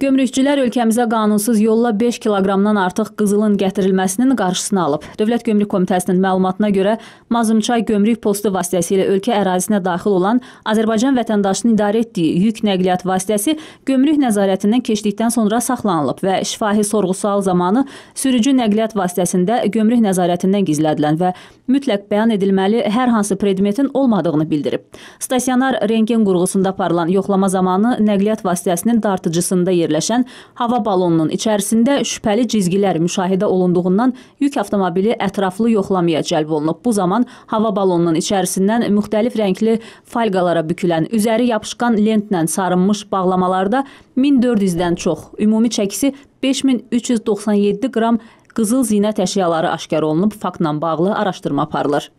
Gömrükçülər ölkəmizə qanunsuz yolla 5 kiloqramdan artıq qızılın gətirilməsinin qarşısını alıb. Dövlət Gömrük Komitəsinin məlumatına görə Mazımçay gömrük postu vasitəsilə ölkə ərazisinə daxil olan Azərbaycan vətəndaşının idarə etdiyi yük nəqliyyat vasitəsi gömrük nəzarətindən keçdikdən sonra saxlanılıb və şifahi sorğu-sual zamanı sürücü nəqliyyat vasitəsində gömrük nəzarətindən gizlədilən və mütləq bəyan edilməli hər hansı predmetin olmadığını bildirib. Stasionar rentgen qurğusunda aparılan yoxlama zamanı nəqliyyat vasitəsinin dartıcısında yer yerləşən hava balonunun içərisində şübhəli cizgilər müşahidə olunduğundan yük avtomobili ətraflı yoxlamaya cəlb olunub. Bu zaman hava balonunun içərisindən müxtəlif rəngli falqalara bükülən, üzəri yapışqan lentlə sarınmış bağlamalarda 1400-dən çox, ümumi çəkisi 5397 qram qızıl zinət əşyaları aşkar olunub, faktla bağlı araşdırma aparılır.